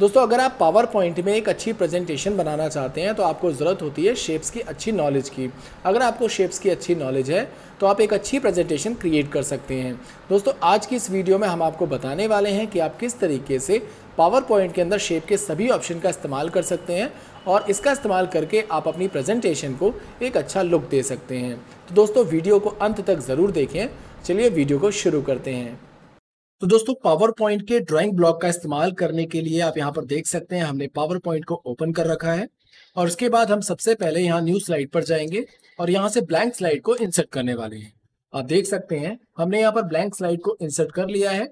दोस्तों अगर आप पावर पॉइंट में एक अच्छी प्रेजेंटेशन बनाना चाहते हैं तो आपको ज़रूरत होती है शेप्स की अच्छी नॉलेज की अगर आपको शेप्स की अच्छी नॉलेज है तो आप एक अच्छी प्रेजेंटेशन क्रिएट कर सकते हैं दोस्तों आज की इस वीडियो में हम आपको बताने वाले हैं कि आप किस तरीके से पावर पॉइंट के अंदर शेप के सभी ऑप्शन का इस्तेमाल कर सकते हैं और इसका इस्तेमाल करके आप अपनी प्रेजेंटेशन को एक अच्छा लुक दे सकते हैं तो दोस्तों वीडियो को अंत तक ज़रूर देखें चलिए वीडियो को शुरू करते हैं तो दोस्तों पावर पॉइंट के ड्राइंग ब्लॉक का इस्तेमाल करने के लिए आप यहाँ पर देख सकते हैं हमने पावर पॉइंट को ओपन कर रखा है और उसके बाद हम सबसे पहले यहाँ न्यू स्लाइड पर जाएंगे और यहाँ से ब्लैंक स्लाइड को इंसर्ट करने वाले हैं आप देख सकते हैं हमने यहाँ पर ब्लैंक स्लाइड को इंसर्ट कर लिया है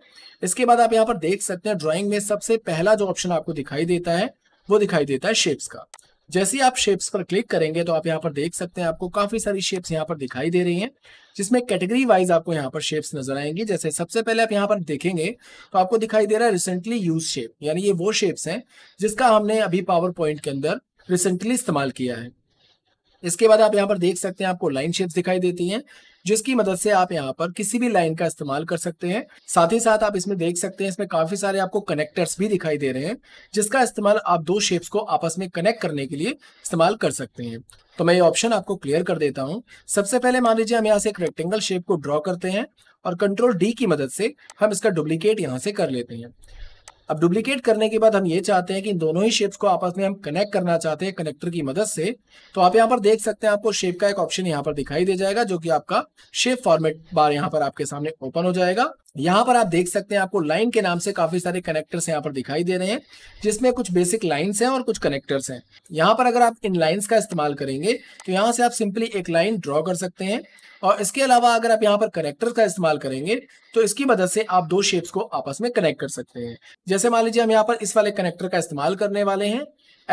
इसके बाद आप यहाँ पर देख सकते हैं ड्रॉइंग में सबसे पहला जो ऑप्शन आपको दिखाई देता है वो दिखाई देता है शेप्स का जैसे ही आप शेप्स पर क्लिक करेंगे तो आप यहाँ पर देख सकते हैं आपको काफी सारी शेप्स यहाँ पर दिखाई दे रही हैं जिसमें कैटेगरी वाइज आपको यहाँ पर शेप्स नजर आएंगी जैसे सबसे पहले आप यहाँ पर देखेंगे तो आपको दिखाई दे रहा है रिसेंटली यूज शेप यानी ये वो शेप्स हैं जिसका हमने अभी पावर पॉइंट के अंदर रिसेंटली इस्तेमाल किया है इसके बाद आप यहाँ पर देख सकते हैं आपको लाइन शेप्स दिखाई देती हैं जिसकी मदद से आप यहाँ पर किसी भी लाइन का इस्तेमाल कर सकते हैं साथ ही साथ आप इसमें देख सकते हैं इसमें काफी सारे आपको कनेक्टर्स भी दिखाई दे रहे हैं जिसका इस्तेमाल आप दो शेप्स को आपस में कनेक्ट करने के लिए इस्तेमाल कर सकते हैं तो मैं ये ऑप्शन आपको क्लियर कर देता हूँ सबसे पहले मान लीजिए हम यहाँ से एक रेक्टेंगल शेप को ड्रॉ करते हैं और कंट्रोल डी की मदद से हम इसका डुप्लीकेट यहाँ से कर लेते हैं अब डुप्लीकेट करने के बाद हम ये चाहते हैं कि दोनों ही शेप्स को आपस में हम कनेक्ट करना चाहते हैं कनेक्टर की मदद से तो आप यहाँ पर देख सकते हैं आपको शेप का एक ऑप्शन यहाँ पर दिखाई दे जाएगा जो कि आपका शेप फॉर्मेट बार यहाँ पर आपके सामने ओपन हो जाएगा यहां पर आप देख सकते हैं आपको लाइन के नाम से काफी सारे कनेक्टर्स यहाँ पर दिखाई दे रहे हैं जिसमें कुछ बेसिक लाइंस हैं और कुछ कनेक्टर्स हैं यहाँ पर अगर आप इन लाइंस का इस्तेमाल करेंगे तो यहाँ से आप सिंपली एक लाइन ड्रॉ कर सकते हैं और इसके अलावा अगर आप यहाँ पर कनेक्टर का इस्तेमाल करेंगे तो इसकी मदद से आप दो शेप्स को आपस में कनेक्ट कर सकते हैं जैसे मान लीजिए हम यहाँ पर इस वाले कनेक्टर का इस्तेमाल करने वाले हैं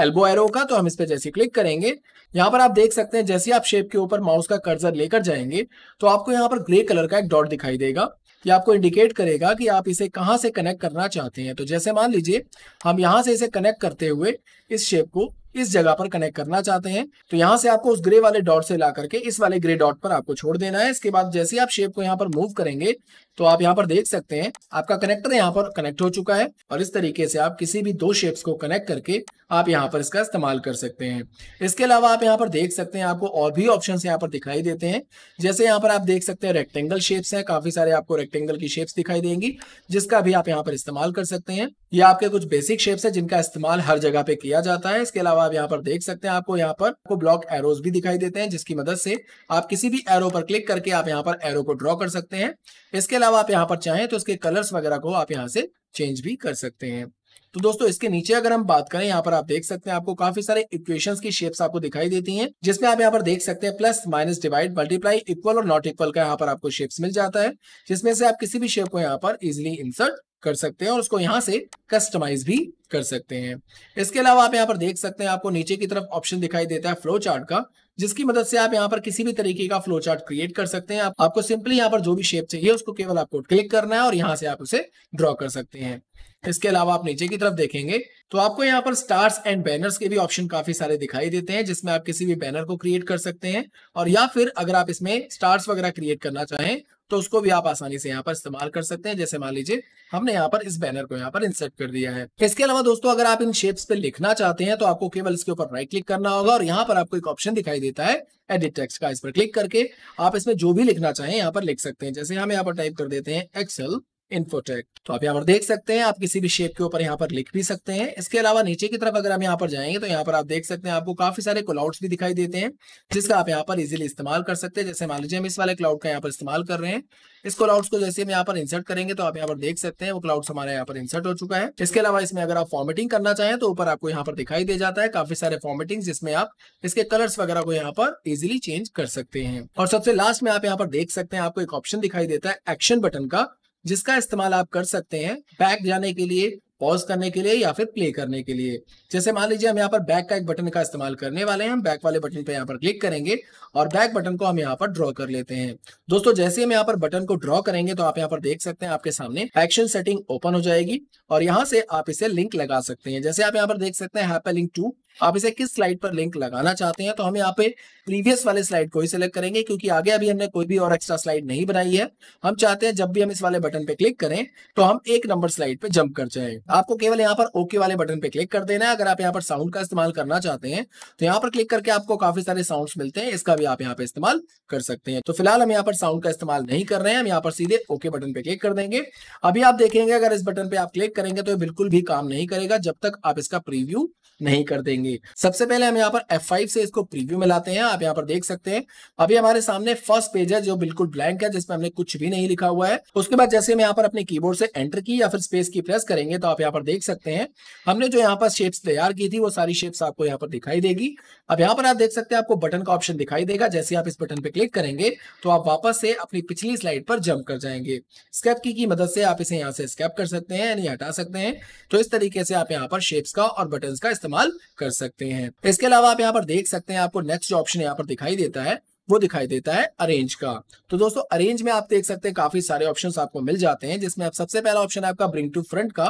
एल्बो एरो का तो हम इस पर जैसे क्लिक करेंगे यहाँ पर आप देख सकते हैं जैसे आप शेप के ऊपर माउस का कर्जर लेकर जाएंगे तो आपको यहाँ पर ग्रे कलर का एक डॉट दिखाई देगा ये आपको इंडिकेट करेगा कि आप इसे कहां से कनेक्ट करना चाहते हैं तो जैसे मान लीजिए हम यहां से इसे कनेक्ट करते हुए इस शेप को इस जगह पर कनेक्ट करना चाहते हैं तो यहां से आपको उस ग्रे वाले डॉट से ला करके इस वाले ग्रे डॉट पर आपको छोड़ देना है इसके बाद जैसे आप शेप को यहाँ पर मूव करेंगे तो आप यहाँ पर देख सकते हैं आपका कनेक्टर यहाँ पर कनेक्ट हो चुका है और इस तरीके से आप किसी भी दो शेप्स को कनेक्ट करके आप यहाँ पर इसका इस्तेमाल कर सकते हैं इसके अलावा आप यहाँ पर देख सकते हैं आपको और भी ऑप्शन यहाँ पर दिखाई देते हैं जैसे यहाँ पर आप देख सकते हैं रेक्टेंगल शेप्स हैं काफी सारे आपको रेक्टेंगल की शेप्स दिखाई देंगी जिसका भी आप यहाँ पर इस्तेमाल कर सकते हैं ये आपके कुछ बेसिक शेप्स है जिनका इस्तेमाल हर जगह पे किया जाता है इसके अलावा आप यहाँ पर देख सकते हैं आपको यहाँ पर आपको ब्लॉक एरोज भी दिखाई देते हैं जिसकी मदद से आप किसी भी एरो पर क्लिक करके आप यहाँ पर एरो को ड्रॉ कर सकते हैं इसके अलावा आप यहाँ पर चाहें तो इसके कलर्स वगैरह को आप यहाँ से चेंज भी कर सकते हैं तो दोस्तों इसके नीचे अगर हम बात करें यहाँ पर आप देख सकते हैं आपको काफी सारे इक्वेशंस की शेप्स आपको दिखाई देती हैं जिसमें आप यहाँ पर देख सकते हैं plus minus divide multiply equal और नॉट इक्वल का यहाँ पर आपको शेप्स मिल जाता है जिसमें से आप किसी भी शेप को यहाँ पर इजिली इंसर्ट कर सकते हैं और उसको यहाँ से कस्टमाइज भी कर सकते हैं इसके अलावा आप यहाँ पर देख सकते हैं आपको नीचे की तरफ ऑप्शन दिखाई देता है फ्लो चार्ट का जिसकी मदद से आप यहाँ पर किसी भी तरीके का फ्लो चार्ट क्रिएट कर सकते हैं आप, आपको सिंपली यहाँ पर जो भी शेप चाहिए उसको केवल आपको क्लिक करना है और यहाँ से आप उसे ड्रॉ कर सकते हैं इसके अलावा आप नीचे की तरफ देखेंगे तो आपको यहाँ पर स्टार्स एंड बैनर्स के भी ऑप्शन काफी सारे दिखाई देते हैं जिसमें आप किसी भी बैनर को क्रिएट कर सकते हैं और या फिर अगर आप इसमें स्टार्स वगैरह क्रिएट करना चाहें तो उसको भी आप आसानी से यहाँ पर इस्तेमाल कर सकते हैं जैसे मान लीजिए हमने यहाँ पर इस बैनर को यहाँ पर इंसर्ट कर दिया है इसके अलावा दोस्तों अगर आप इन शेप्स पे लिखना चाहते हैं तो आपको केवल इसके ऊपर राइट क्लिक करना होगा और यहाँ पर आपको एक ऑप्शन दिखाई देता है एडिट टेक्स्ट का इस पर क्लिक करके आप इसमें जो भी लिखना चाहें यहाँ पर लिख सकते हैं जैसे हम यहाँ पर टाइप कर देते हैं एक्सेल इन्फोटेक तो आप यहाँ पर देख सकते हैं आप किसी भी शेप के ऊपर यहाँ पर लिख भी सकते हैं इसके अलावा नीचे की तरफ अगर हम यहाँ पर जाएंगे तो यहाँ पर आप देख सकते हैं आपको काफी सारे क्लाउड्स भी दिखाई देते हैं जिसका आप यहाँ पर इजिली इस्तेमाल कर सकते हैं जैसे मान लीजिए हम इस वाले क्लाउड का यहाँ पर इस्तेमाल कर रहे हैं इस क्लाउड्स को जैसे हम यहाँ पर इंसर्ट करेंगे तो आप यहाँ पर देख सकते हैं वो क्लाउड्स हमारे यहाँ पर इंसर्ट हो चुका है इसके अलावा इसमें अगर आप फॉर्मेटिंग करना चाहें तो ऊपर आपको यहाँ पर दिखाई दे जाता है काफी सारे फॉर्मेटिंग जिसमें आप इसके कलर्स वगैरह को यहाँ पर इजिली चेंज कर सकते हैं और सबसे लास्ट में आप यहाँ पर देख सकते हैं आपको एक ऑप्शन दिखाई देता है एक्शन बटन का जिसका इस्तेमाल आप कर सकते हैं बैक जाने के लिए पॉज करने के लिए या फिर प्ले करने के लिए जैसे मान लीजिए हम यहाँ पर बैक का एक बटन का इस्तेमाल करने वाले हैं हम बैक वाले बटन पे यहाँ पर क्लिक करेंगे और बैक बटन को हम यहाँ पर ड्रॉ कर लेते हैं दोस्तों जैसे हम यहाँ पर बटन को ड्रॉ करेंगे तो आप यहाँ पर देख सकते हैं आपके सामने एक्शन सेटिंग ओपन हो जाएगी और यहाँ से आप इसे लिंक लगा सकते हैं जैसे आप यहाँ पर देख सकते हैं हैपा लिंक टू आप इसे किस स्लाइड पर लिंक लगाना चाहते हैं तो हम यहाँ पे प्रीवियस वाले स्लाइड को ही सिलेक्ट करेंगे क्योंकि आगे अभी हमने कोई भी और एक्स्ट्रा स्लाइड नहीं बनाई है हम चाहते हैं जब भी हम इस वाले बटन पे क्लिक करें तो हम एक नंबर स्लाइड पे जंप कर जाए आपको केवल यहाँ पर ओके वाले बटन पे क्लिक कर देना है अगर आप यहाँ पर साउंड का इस्तेमाल करना चाहते हैं तो यहाँ पर क्लिक करके आपको काफी सारे साउंड मिलते हैं इसका भी आप यहाँ पे इस्तेमाल कर सकते हैं तो फिलहाल हम यहाँ पर साउंड का इस्तेमाल नहीं कर रहे हैं हम यहाँ पर सीधे ओके बटन पे क्लिक कर देंगे अभी आप देखेंगे अगर इस बटन पे आप क्लिक करेंगे तो बिल्कुल भी काम नहीं करेगा जब तक आप इसका प्रीव्यू नहीं कर देंगे सबसे पहले हम यहाँ पर F5 से इसको प्रीव्यू में लाते हैं आप यहाँ पर देख सकते हैं अभी हमारे सामने फर्स्ट पेज है जो बिल्कुल ब्लैंक है जिसमें हमने कुछ भी नहीं लिखा हुआ है उसके बाद जैसे हम यहाँ पर अपने कीबोर्ड से एंटर की या फिर स्पेस की प्रेस करेंगे तो आप यहाँ पर देख सकते हैं हमने जो यहाँ पर शेप्स तैयार की थी वो सारी शेप्स आपको यहाँ पर दिखाई देगी अब यहाँ पर आप देख सकते हैं आपको बटन का ऑप्शन दिखाई देगा जैसे आप इस बटन पर क्लिक करेंगे तो आप वापस से अपनी पिछली स्लाइड पर जम्प कर जाएंगे स्केप की, की मदद से आप इसे यहाँ से स्केप कर सकते हैं यानी हटा सकते हैं तो इस तरीके से आप यहाँ पर शेप्स का और बटन का इस्तेमाल इस्तेमाल कर सकते हैं इसके अलावा आप यहाँ पर देख सकते हैं आपको नेक्स्ट जो ऑप्शन यहाँ पर दिखाई देता है वो दिखाई देता है अरेंज का तो दोस्तों अरेंज में आप देख सकते हैं काफी सारे ऑप्शन आपको मिल जाते हैं जिसमें आप सबसे पहला ऑप्शन है आपका ब्रिंग टू फ्रंट का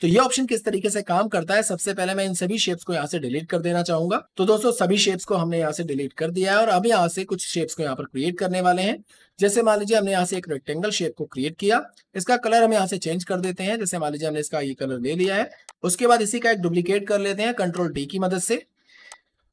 तो ये ऑप्शन किस तरीके से काम करता है सबसे पहले मैं इन सभी शेप्स को यहाँ से डिलीट कर देना चाहूंगा तो दोस्तों सभी शेप्स को हमने यहाँ से डिलीट कर दिया है और अब यहाँ से कुछ शेप्स को यहाँ पर क्रिएट करने वाले हैं जैसे मान लीजिए हमने यहाँ से एक रेक्टेंगल शेप को क्रिएट किया इसका कलर हम यहाँ से चेंज कर देते हैं जैसे मान लीजिए हमने इसका ये कलर ले लिया है उसके बाद इसी का एक डुप्लीकेट कर लेते हैं कंट्रोल डी की मदद से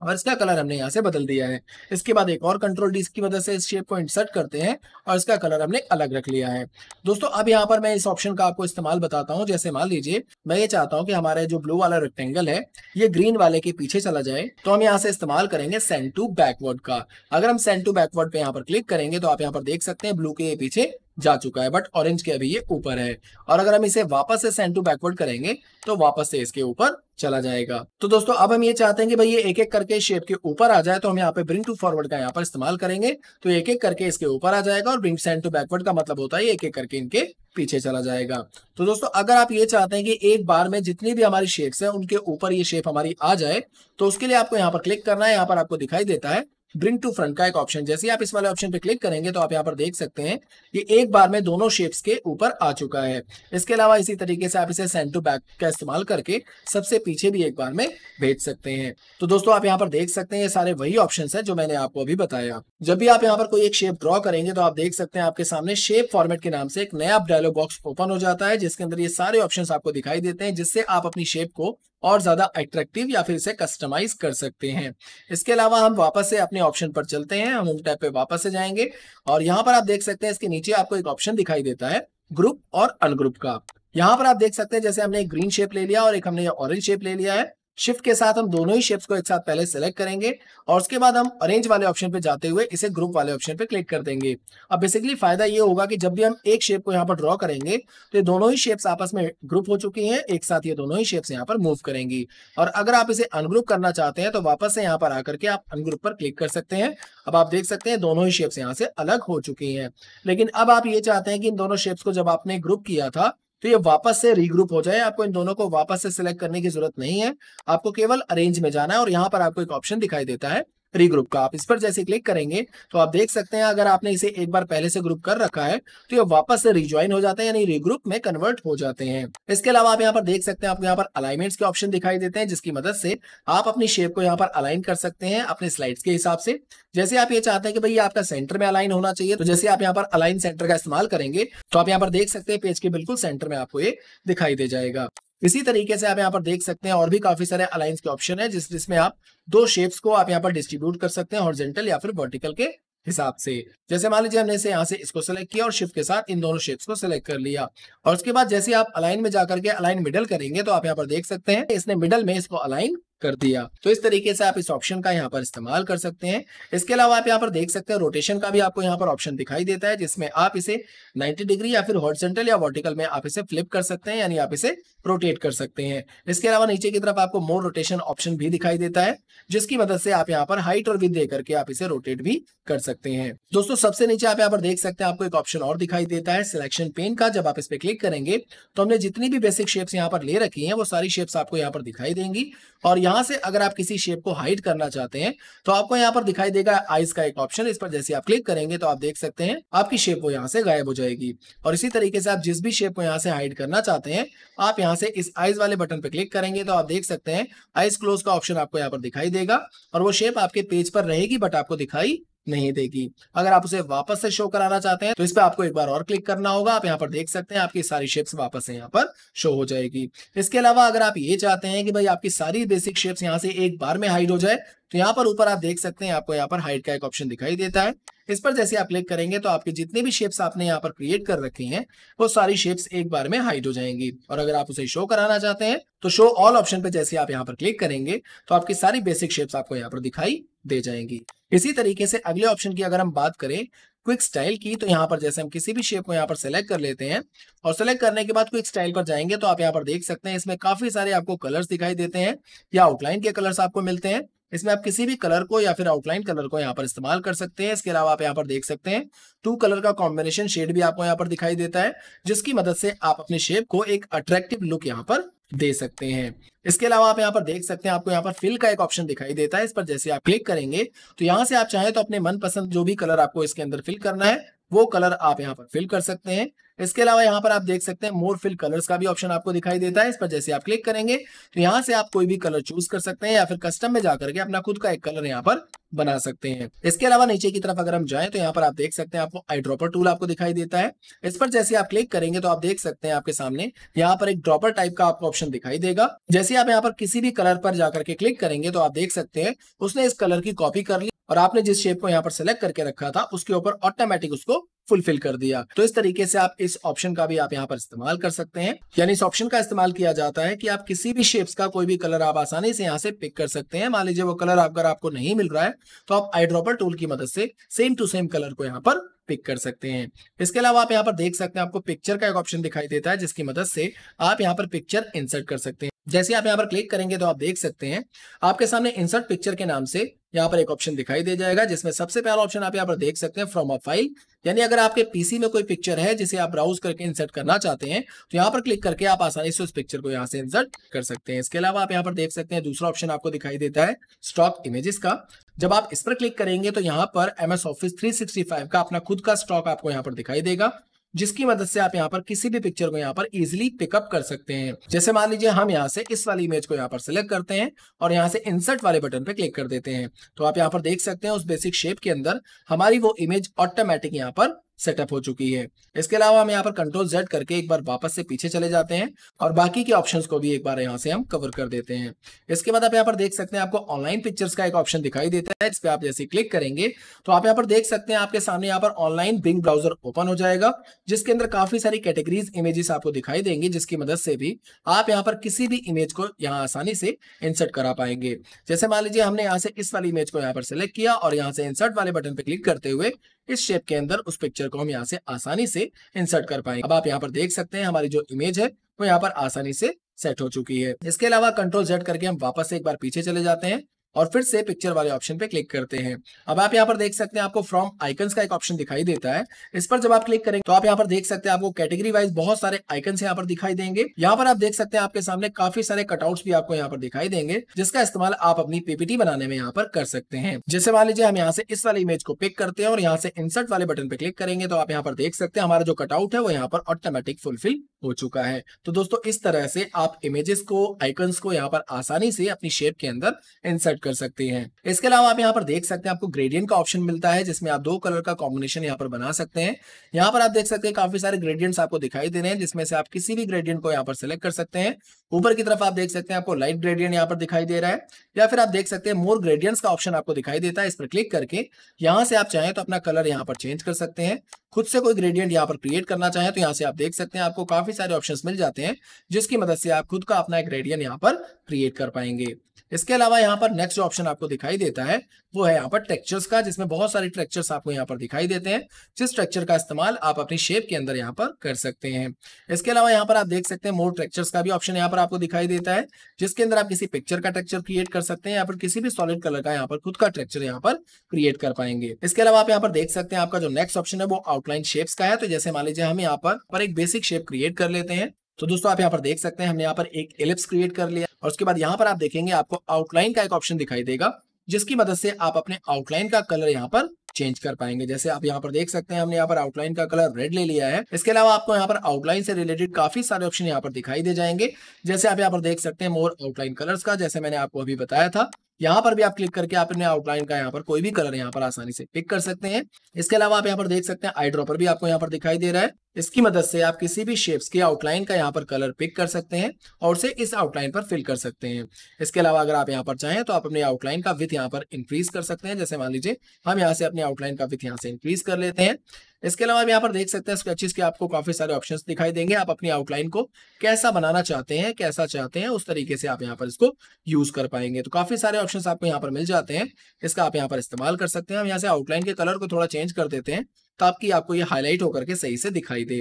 और इसका कलर हमने यहाँ से बदल दिया है इसके बाद एक और कंट्रोल डी की मदद से इस शेप को इंसर्ट करते हैं और इसका कलर हमने अलग रख लिया है दोस्तों अब यहाँ पर मैं इस ऑप्शन का आपको इस्तेमाल बताता हूँ जैसे मान लीजिए मैं ये चाहता हूँ कि हमारे जो ब्लू वाला रेक्टेंगल है ये ग्रीन वाले के पीछे चला जाए तो हम यहाँ से इस्तेमाल करेंगे सेंड टू बैकवर्ड का अगर हम सेंड टू बैकवर्ड पे यहाँ पर क्लिक करेंगे तो आप यहाँ पर देख सकते हैं ब्लू के पीछे जा चुका है बट ऑरेंज के अभी ये ऊपर है और अगर हम इसे वापस से सेंड टू बैकवर्ड करेंगे तो वापस से इसके ऊपर चला जाएगा तो दोस्तों अब हम ये चाहते हैं कि भाई ये एक एक करके शेप के ऊपर आ जाए तो हम यहाँ पे ब्रिंग टू फॉरवर्ड का यहाँ पर इस्तेमाल करेंगे तो एक एक करके इसके ऊपर आ जाएगा और ब्रिंग सेंड टू बैकवर्ड का मतलब होता है एक एक करके इनके पीछे चला जाएगा तो दोस्तों अगर आप ये चाहते हैं कि एक बार में जितनी भी हमारी शेप्स हैं उनके ऊपर ये शेप हमारी आ जाए तो उसके लिए आपको यहाँ पर क्लिक करना है यहाँ पर आपको दिखाई देता है ब्रिंग टू फ्रंट का एक ऑप्शन जैसे आप इस वाले ऑप्शन पे क्लिक करेंगे तो आप यहाँ पर देख सकते हैं ये एक बार में दोनों शेप्स के ऊपर आ चुका है इसके अलावा इसी तरीके से आप इसे सेंड टू बैक का इस्तेमाल करके सबसे पीछे भी एक बार में भेज सकते हैं तो दोस्तों आप यहाँ पर देख सकते हैं ये सारे वही ऑप्शन है जो मैंने आपको अभी बताया जब भी आप यहाँ पर कोई एक शेप ड्रॉ करेंगे तो आप देख सकते हैं आपके सामने शेप फॉर्मेट के नाम से एक नया डायलॉग बॉक्स ओपन हो जाता है जिसके अंदर ये सारे ऑप्शन आपको दिखाई देते हैं जिससे आप अपनी शेप को और ज़्यादा अट्रैक्टिव या फिर इसे कस्टमाइज कर सकते हैं इसके अलावा हम वापस से अपने ऑप्शन पर चलते हैं हम होम पे वापस से जाएंगे और यहाँ पर आप देख सकते हैं इसके नीचे आपको एक ऑप्शन दिखाई देता है ग्रुप और अनग्रुप का यहाँ पर आप देख सकते हैं जैसे हमने एक ग्रीन शेप ले लिया और एक हमने ऑरेंज शेप ले लिया है शिफ्ट के साथ हम दोनों ही शेप्स को एक साथ पहले सेलेक्ट करेंगे और उसके बाद हम अरेंज वाले ऑप्शन पे जाते हुए इसे ग्रुप वाले ऑप्शन पे क्लिक कर देंगे अब बेसिकली फायदा ये होगा कि जब भी हम एक शेप को यहाँ पर ड्रॉ करेंगे तो ये दोनों ही शेप्स आपस में ग्रुप हो चुकी हैं एक साथ ये दोनों ही शेप्स यहाँ पर मूव करेंगी और अगर आप इसे अनग्रुप करना चाहते हैं तो वापस से यहाँ पर आकर के आप अनग्रुप पर क्लिक कर सकते हैं अब आप देख सकते हैं दोनों ही शेप्स यहाँ से अलग हो चुकी है लेकिन अब आप ये चाहते हैं कि इन दोनों शेप्स को जब आपने ग्रुप किया था तो ये वापस से रीग्रुप हो जाए आपको इन दोनों को वापस से सिलेक्ट करने की जरूरत नहीं है आपको केवल अरेंज में जाना है और यहां पर आपको एक ऑप्शन दिखाई देता है रीग्रुप का आप इस पर जैसे क्लिक करेंगे तो आप देख सकते हैं अगर आपने इसे एक बार पहले से ग्रुप कर रखा है तो ये वापस से रिज्वाइन हो जाते हैं यानी रीग्रुप में कन्वर्ट हो जाते हैं इसके अलावा आप यहाँ पर देख सकते हैं आपको यहाँ पर अलाइनमेंट्स के ऑप्शन दिखाई देते हैं जिसकी मदद से आप अपनी शेप को यहाँ पर अलाइन कर सकते हैं अपने स्लाइड्स के हिसाब से जैसे आप ये चाहते हैं कि भाई आपका सेंटर में अलाइन होना चाहिए तो जैसे आप यहाँ पर अलाइन सेंटर का इस्तेमाल करेंगे तो आप यहाँ पर देख सकते हैं पेज के बिल्कुल सेंटर में आपको ये दिखाई दे जाएगा इसी तरीके से आप यहाँ पर देख सकते हैं और भी काफी सारे अलाइंस के ऑप्शन है जिस जिसमें आप दो शेप्स को आप यहाँ पर डिस्ट्रीब्यूट कर सकते हैं हॉर्जेंटल या फिर वर्टिकल के हिसाब से जैसे मान लीजिए हमने इसे यहाँ से इसको सेलेक्ट किया और शिफ्ट के साथ इन दोनों शेप्स को सेलेक्ट कर लिया और उसके बाद जैसे आप अलाइन में जाकर के अलाइन मिडल करेंगे तो आप यहाँ पर देख सकते हैं इसने मिडल में इसको अलाइन कर दिया तो इस तरीके से आप इस ऑप्शन का यहाँ पर इस्तेमाल कर सकते हैं इसके अलावा आप यहाँ पर देख सकते हैं रोटेशन का भी आपको यहाँ पर ऑप्शन दिखाई देता है जिसमें आप इसे 90 डिग्री या फिर हॉर्सेंटल या वर्टिकल में आप इसे फ्लिप कर सकते हैं यानी आप इसे रोटेट कर सकते हैं इसके अलावा नीचे की तरफ आपको मोर रोटेशन ऑप्शन भी दिखाई देता है जिसकी मदद से आप यहाँ पर हाइट और विद देकर के आप इसे रोटेट भी कर सकते हैं दोस्तों सबसे नीचे आप यहाँ पर देख सकते हैं आपको एक ऑप्शन और दिखाई देता है सिलेक्शन पेन का जब आप इस पर क्लिक करेंगे तो हमने जितनी भी बेसिक शेप्स यहाँ पर ले रखी है वो सारी शेप्स आपको यहाँ पर दिखाई देंगी और यहाँ यहां से अगर आप किसी शेप को हाइड करना चाहते हैं तो आपको यहाँ पर दिखाई देगा आइस का एक ऑप्शन इस पर जैसे आप क्लिक करेंगे तो आप देख सकते हैं आपकी शेप वो यहाँ से गायब हो जाएगी और इसी तरीके से आप जिस भी शेप को यहाँ से हाइड करना चाहते हैं आप यहाँ से इस आइज वाले बटन पर क्लिक करेंगे तो आप देख सकते हैं आइस क्लोज का ऑप्शन आपको यहाँ पर दिखाई देगा और वो शेप आपके पेज पर रहेगी बट आपको दिखाई नहीं देगी अगर आप उसे वापस से शो कराना चाहते हैं तो इस पर आपको एक बार और क्लिक करना होगा आप यहाँ पर देख सकते हैं आपकी सारी शेप्स वापस से यहाँ पर शो हो जाएगी इसके अलावा अगर आप ये चाहते हैं कि भाई आपकी सारी बेसिक शेप्स यहाँ से एक बार में हाइड हो जाए तो यहाँ पर ऊपर आप देख सकते हैं आपको यहाँ पर हाइड का एक ऑप्शन दिखाई देता है इस पर जैसे आप क्लिक करेंगे तो आपके जितने भी शेप्स आपने यहाँ पर क्रिएट कर रखी हैं वो सारी शेप्स एक बार में हाइड हो जाएंगी और अगर आप उसे शो कराना चाहते हैं तो शो ऑल ऑप्शन पर जैसे आप यहाँ पर क्लिक करेंगे तो आपकी सारी बेसिक शेप्स आपको यहाँ पर दिखाई दे जाएंगी इसी तरीके से अगले ऑप्शन की अगर हम बात करें क्विक स्टाइल की तो यहाँ पर जैसे हम किसी भी शेप को यहाँ पर सेलेक्ट कर लेते हैं और सेलेक्ट करने के बाद क्विक स्टाइल पर जाएंगे तो आप यहाँ पर देख सकते हैं इसमें काफी सारे आपको कलर्स दिखाई देते हैं या आउटलाइन के कलर्स आपको मिलते हैं इसमें आप किसी भी कलर को या फिर आउटलाइन कलर को यहाँ पर इस्तेमाल कर सकते हैं इसके अलावा आप यहाँ पर देख सकते हैं टू कलर का कॉम्बिनेशन शेड भी आपको यहाँ पर दिखाई देता है जिसकी मदद से आप अपने शेप को एक अट्रैक्टिव लुक यहाँ पर दे सकते हैं इसके अलावा आप यहाँ पर देख सकते हैं आपको यहाँ पर फिल का एक ऑप्शन दिखाई देता है इस पर जैसे आप क्लिक करेंगे तो यहाँ से आप चाहें तो अपने मनपसंद जो भी कलर आपको इसके अंदर फिल करना है वो कलर आप यहाँ पर फिल कर सकते हैं इसके अलावा यहाँ पर आप देख सकते हैं मोर फिल कलर्स का भी ऑप्शन आपको दिखाई देता है इस पर जैसे आप क्लिक करेंगे तो यहाँ से आप कोई भी कलर चूज कर सकते हैं या फिर कस्टम में जाकर के अपना खुद का एक कलर यहाँ पर बना सकते हैं इसके अलावा नीचे की तरफ अगर हम जाएं तो यहाँ पर आप देख सकते हैं आपको आई ड्रॉपर टूल आपको दिखाई देता है इस पर जैसे आप क्लिक करेंगे तो आप देख सकते हैं आपके सामने यहाँ पर एक ड्रॉपर टाइप का आपको ऑप्शन दिखाई देगा जैसे आप यहाँ पर किसी भी कलर पर जाकर के क्लिक करेंगे तो आप देख सकते हैं उसने इस कलर की कॉपी कर ली और आपने जिस शेप को यहाँ पर सेलेक्ट करके रखा था उसके ऊपर ऑटोमेटिक उसको फुलफिल कर दिया तो इस तरीके से आप इस ऑप्शन का भी आप यहाँ पर इस्तेमाल कर सकते हैं यानी इस ऑप्शन का इस्तेमाल किया जाता है कि आप किसी भी शेप्स का कोई भी कलर आप आसानी से यहाँ से पिक कर सकते हैं मान लीजिए वो कलर अगर आपको नहीं मिल रहा है तो आप आई ड्रॉपर टूल की मदद से सेम टू सेम कलर को यहाँ पर पिक कर सकते हैं इसके अलावा आप यहाँ पर देख सकते हैं आपको पिक्चर का एक ऑप्शन दिखाई देता है जिसकी मदद से आप यहाँ पर पिक्चर इंसर्ट कर सकते हैं जैसे आप यहाँ पर क्लिक करेंगे तो आप देख सकते हैं आपके सामने इंसर्ट पिक्चर के नाम से यहाँ पर एक ऑप्शन दिखाई दे जाएगा जिसमें सबसे पहला ऑप्शन आप यहाँ पर देख सकते हैं फ्रॉम अ फाइल यानी अगर आपके पीसी में कोई पिक्चर है जिसे आप ब्राउज करके इंसर्ट करना चाहते हैं तो यहाँ पर क्लिक करके आप आसानी से उस पिक्चर को यहाँ से इंसर्ट कर सकते हैं इसके अलावा आप यहाँ पर देख सकते हैं दूसरा ऑप्शन आपको दिखाई देता है स्टॉक इमेजेस का जब आप इस पर क्लिक करेंगे तो यहाँ पर एम एस ऑफिस थ्री का अपना खुद का स्टॉक आपको यहाँ पर दिखाई देगा जिसकी मदद से आप यहाँ पर किसी भी पिक्चर को यहाँ पर इजिली पिकअप कर सकते हैं जैसे मान लीजिए हम यहाँ से इस वाली इमेज को यहाँ पर सिलेक्ट करते हैं और यहाँ से इंसर्ट वाले बटन पर क्लिक कर देते हैं तो आप यहाँ पर देख सकते हैं उस बेसिक शेप के अंदर हमारी वो इमेज ऑटोमेटिक यहाँ पर सेटअप हो चुकी है इसके अलावा हम यहाँ पर कंट्रोल जेड करके एक बार वापस से पीछे चले जाते हैं और बाकी के ऑप्शन को भी एक बार यहाँ से हम कवर कर देते हैं इसके बाद आप यहाँ पर देख सकते हैं आपको ऑनलाइन पिक्चर्स का एक ऑप्शन दिखाई देता है इस पर आप जैसे क्लिक करेंगे तो आप यहाँ पर देख सकते हैं आपके सामने यहाँ पर ऑनलाइन बिंग ब्राउजर ओपन हो जाएगा जिसके अंदर काफी सारी कैटेगरीज इमेजेस आपको दिखाई देंगे जिसकी मदद से भी आप यहाँ पर किसी भी इमेज को यहाँ आसानी से इंसर्ट करा पाएंगे जैसे मान लीजिए हमने यहाँ से इस वाली इमेज को यहाँ पर सिलेक्ट किया और यहाँ से इंसर्ट वाले बटन पर क्लिक करते हुए इस शेप के अंदर उस पिक्चर को हम यहाँ से आसानी से इंसर्ट कर पाएंगे अब आप यहाँ पर देख सकते हैं हमारी जो इमेज है वो यहाँ पर आसानी से सेट हो चुकी है इसके अलावा कंट्रोल जेड करके हम वापस से एक बार पीछे चले जाते हैं और फिर से पिक्चर वाले ऑप्शन पे क्लिक करते हैं अब आप यहाँ पर देख सकते हैं आपको फ्रॉम आइकन्स का एक ऑप्शन दिखाई देता है इस पर जब आप क्लिक करेंगे तो आप यहाँ पर देख सकते हैं आपको कैटेगरी वाइज बहुत सारे आइकन्स यहाँ पर दिखाई देंगे यहाँ पर आप देख सकते हैं आपके सामने काफी सारे कटआउट भी आपको यहाँ पर दिखाई देंगे जिसका इस्तेमाल आप अपनी पीपीटी बनाने में यहाँ पर कर सकते हैं जैसे मान लीजिए हम यहाँ से इस वाली इमेज को पिक करते हैं और यहाँ से इंसर्ट वाले बटन पे क्लिक करेंगे तो आप यहाँ पर देख सकते हैं हमारा जो कटआउट है वो यहाँ पर ऑटोमेटिक फुलफिल हो चुका है तो दोस्तों इस तरह से आप इमेजेस को आइकन्स को यहाँ पर आसानी से अपनी शेप के अंदर इंसर्ट कर सकते हैं इसके अलावा आप यहाँ पर देख सकते हैं आपको ग्रेडियंट का ऑप्शन मिलता है जिसमें आप दो कलर का कॉम्बिनेशन यहाँ पर बना सकते हैं यहाँ पर आप देख सकते हैं काफी सारे ग्रेडियंट आपको दिखाई दे रहे हैं जिसमें से आप किसी भी ग्रेडियंट को यहाँ पर सिलेक्ट कर सकते हैं ऊपर की तरफ आप देख सकते हैं आपको लाइट ग्रेडियंट यहाँ पर दिखाई दे रहा है या फिर आप देख सकते हैं मोर ग्रेडियंट का ऑप्शन आपको दिखाई देता है इस पर क्लिक करके यहाँ से आप चाहें तो अपना कलर यहाँ पर चेंज कर सकते हैं खुद से कोई ग्रेडियंट यहाँ पर क्रिएट करना चाहें तो यहाँ से आप देख सकते हैं आपको काफी सारे ऑप्शंस मिल जाते हैं जिसकी मदद से आप खुद का अपना एक ग्रेडियंट यहाँ पर क्रिएट कर पाएंगे इसके अलावा यहाँ पर नेक्स्ट ऑप्शन आपको दिखाई देता है वो है यहाँ पर ट्रेक्चर्स का जिसमें बहुत सारे ट्रेक्चर्स आपको यहाँ पर दिखाई देते हैं जिस ट्रेक्चर का इस्तेमाल आप अपनी शेप के अंदर यहाँ पर कर सकते हैं इसके अलावा यहाँ पर आप देख सकते हैं मोर ट्रेक्चर्स का भी ऑप्शन यहाँ पर आपको दिखाई देता है जिसके अंदर आप किसी पिक्चर का टेक्चर क्रिएट कर सकते हैं या फिर किसी भी सॉलिड कलर का यहाँ पर खुद का ट्रेक्चर यहाँ पर क्रिएट कर पाएंगे इसके अलावा आप यहाँ पर देख सकते हैं आपका जो नेक्स्ट ऑप्शन है वो आउटलाइन शेप्स का है तो जैसे मान लीजिए हम यहाँ पर एक बेसिक शेप क्रिएट कर लेते हैं तो दोस्तों आप यहाँ पर देख सकते हैं हमने यहाँ पर एक एलिप्स क्रिएट कर लिया और उसके बाद यहाँ पर आप देखेंगे आपको आउटलाइन का एक ऑप्शन दिखाई देगा जिसकी मदद से आप अपने आउटलाइन का कलर यहाँ पर चेंज कर पाएंगे जैसे आप यहाँ पर देख सकते हैं हमने यहाँ पर आउटलाइन का कलर रेड ले लिया है इसके अलावा आपको यहाँ पर आउटलाइन से रिलेटेड काफी सारे ऑप्शन यहाँ पर दिखाई दे जाएंगे जैसे आप यहाँ पर देख सकते हैं मोर आउटलाइन कलर्स का जैसे मैंने आपको अभी बताया था यहाँ पर भी आप क्लिक करके आप अपने आउटलाइन का यहाँ पर कोई भी कलर यहाँ पर आसानी से पिक कर सकते हैं इसके अलावा आप यहाँ पर देख सकते हैं आईड्रॉपर भी आपको यहाँ पर दिखाई दे रहा है इसकी मदद से आप किसी भी शेप्स के आउटलाइन का यहाँ पर कलर पिक कर सकते हैं और उसे इस आउटलाइन पर फिल कर सकते हैं इसके अलावा अगर आप यहाँ पर चाहें तो आप अपने आउटलाइन का विथ यहाँ पर इंक्रीज कर सकते हैं जैसे मान लीजिए हम यहाँ से अपने आउटलाइन का विथ यहाँ से इंक्रीज कर लेते हैं इसके अलावा आप यहाँ पर देख सकते हैं स्केचेस के आपको काफी सारे ऑप्शन दिखाई देंगे आप अपनी आउटलाइन को कैसा बनाना चाहते हैं कैसा चाहते हैं उस तरीके से आप यहाँ पर इसको यूज कर पाएंगे तो काफी सारे ऑप्शन आपको यहाँ पर मिल जाते हैं इसका आप यहाँ पर इस्तेमाल कर सकते हैं हम यहाँ से आउटलाइन के कलर को थोड़ा चेंज कर देते हैं ताकि आपको ये हाईलाइट होकर के सही से दिखाई दे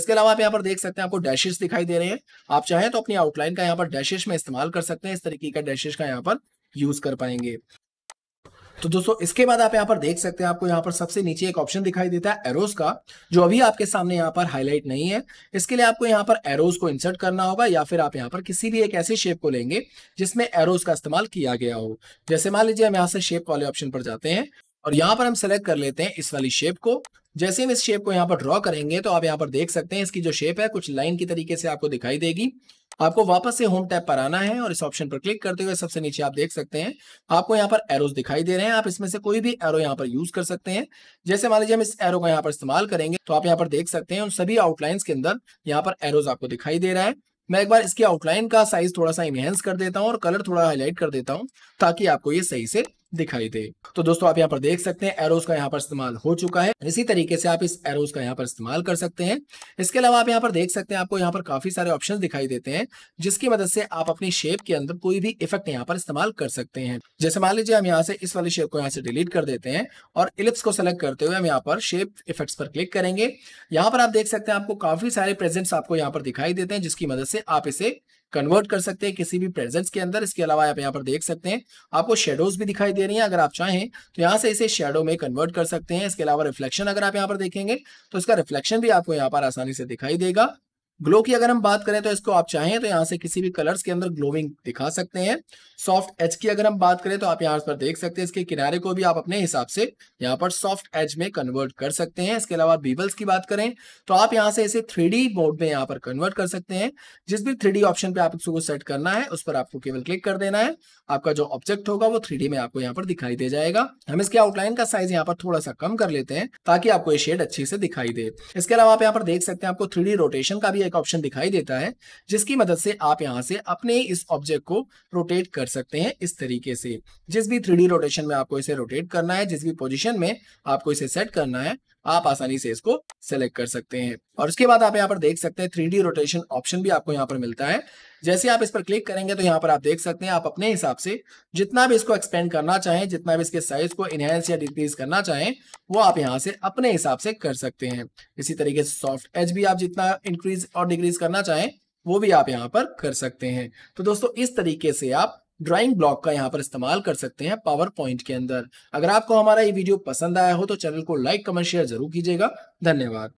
इसके अलावा आप यहाँ पर देख सकते हैं आपको डैशेस दिखाई दे रहे हैं आप चाहें तो अपनी आउटलाइन का यहाँ पर डैशेस में इस्तेमाल कर सकते हैं इस तरीके का डैशेस का यहाँ पर यूज कर पाएंगे तो दोस्तों इसके बाद आप यहाँ पर देख सकते हैं आपको यहाँ पर सबसे नीचे एक ऑप्शन दिखाई देता है एरोज का जो अभी आपके सामने यहाँ पर हाईलाइट नहीं है इसके लिए आपको यहाँ पर एरोज को इंसर्ट करना होगा या फिर आप यहाँ पर किसी भी एक ऐसी शेप को लेंगे जिसमें एरोज का इस्तेमाल किया गया हो जैसे मान लीजिए हम यहाँ से शेप वाले ऑप्शन पर जाते हैं और यहाँ पर हम सेलेक्ट कर लेते हैं इस वाली शेप को जैसे हम इस शेप को यहाँ पर ड्रॉ करेंगे तो आप यहाँ पर देख सकते हैं इसकी जो शेप है कुछ लाइन की तरीके से आपको दिखाई देगी आपको वापस से होम टैप पर आना है और इस ऑप्शन पर क्लिक करते हुए सबसे नीचे आप देख सकते हैं आपको यहाँ पर एरोज दिखाई दे रहे हैं आप इसमें से कोई भी एरो यहाँ पर यूज कर सकते हैं जैसे मान लीजिए हम इस एरो को यहाँ पर इस्तेमाल करेंगे तो आप यहाँ पर देख सकते हैं उन सभी आउटलाइंस के अंदर यहाँ पर एरोज आपको दिखाई दे रहा है मैं एक बार इसकी आउटलाइन का साइज थोड़ा सा इनहेंस कर देता हूँ और कलर थोड़ा हाईलाइट कर देता हूँ ताकि आपको ये सही से दिखाई दे तो दोस्तों आप यहाँ पर देख सकते हैं एरोज का यहाँ पर इस्तेमाल हो चुका है इसी तरीके से आप इस एरोज का यहाँ पर इस्तेमाल कर सकते हैं इसके अलावा आप यहाँ पर देख सकते हैं आपको यहाँ पर काफी सारे ऑप्शन दिखाई देते हैं जिसकी मदद से आप अपनी शेप के अंदर कोई भी इफेक्ट यहाँ पर इस्तेमाल कर सकते हैं जैसे मान लीजिए हम यहाँ से इस वाले शेप को यहाँ से डिलीट कर देते हैं और इलिप्स को सेलेक्ट करते हुए हम यहाँ पर शेप इफेक्ट पर क्लिक करेंगे यहाँ पर आप देख सकते हैं आपको काफी सारे प्रेजेंट्स आपको यहाँ पर दिखाई देते हैं जिसकी मदद से आप इसे कन्वर्ट कर सकते हैं किसी भी प्रेजेंस के अंदर इसके अलावा आप यहाँ पर देख सकते हैं आपको शेडोज भी दिखाई दे रही है अगर आप चाहें तो यहाँ से इसे शेडो में कन्वर्ट कर सकते हैं इसके अलावा रिफ्लेक्शन अगर आप यहाँ पर देखेंगे तो इसका रिफ्लेक्शन भी आपको यहाँ पर आसानी से दिखाई देगा ग्लो की अगर हम बात करें तो इसको आप चाहें तो यहाँ से किसी भी कलर्स के अंदर ग्लोविंग दिखा सकते हैं सॉफ्ट एच की अगर हम बात करें तो आप यहाँ पर देख सकते हैं इसके किनारे को भी आप अपने हिसाब से यहाँ पर सॉफ्ट एच में कन्वर्ट कर सकते हैं इसके अलावा बीबल्स की बात करें तो आप यहाँ से इसे थ्री मोड में यहाँ पर कन्वर्ट कर सकते हैं जिस भी थ्री ऑप्शन पे आप इसको सेट करना है उस पर आपको केवल क्लिक कर देना है आपका जो ऑब्जेक्ट होगा वो थ्री में आपको यहाँ पर दिखाई दे जाएगा हम इसके आउटलाइन का साइज यहाँ पर थोड़ा सा कम कर लेते हैं ताकि आपको ये शेड अच्छे से दिखाई दे इसके अलावा आप यहाँ पर देख सकते हैं आपको थ्री रोटेशन का भी एक ऑप्शन दिखाई देता है जिसकी मदद से आप यहाँ से अपने इस ऑब्जेक्ट को रोटेट कर सकते हैं इस तरीके से जिस भी थ्री रोटेशन में आपको इसे रोटेट करना है जिस भी पोजिशन में आपको इसे सेट करना है आप आसानी से इसको सेलेक्ट कर सकते हैं और उसके बाद आप यहाँ पर देख सकते हैं थ्री रोटेशन ऑप्शन भी आपको यहाँ पर मिलता है जैसे आप इस पर क्लिक करेंगे तो यहाँ पर आप देख सकते हैं आप अपने हिसाब से जितना भी इसको एक्सपेंड करना चाहें जितना भी इसके साइज को इनहेंस या डिक्रीज करना चाहें वो आप यहाँ से अपने हिसाब से कर सकते हैं इसी तरीके से सॉफ्ट एज भी आप जितना इंक्रीज और डिक्रीज करना चाहें वो भी आप यहाँ पर कर सकते हैं तो दोस्तों इस तरीके से आप ड्राइंग ब्लॉक का यहाँ पर इस्तेमाल कर सकते हैं पावर पॉइंट के अंदर अगर आपको हमारा ये वीडियो पसंद आया हो तो चैनल को लाइक कमेंट शेयर जरूर कीजिएगा धन्यवाद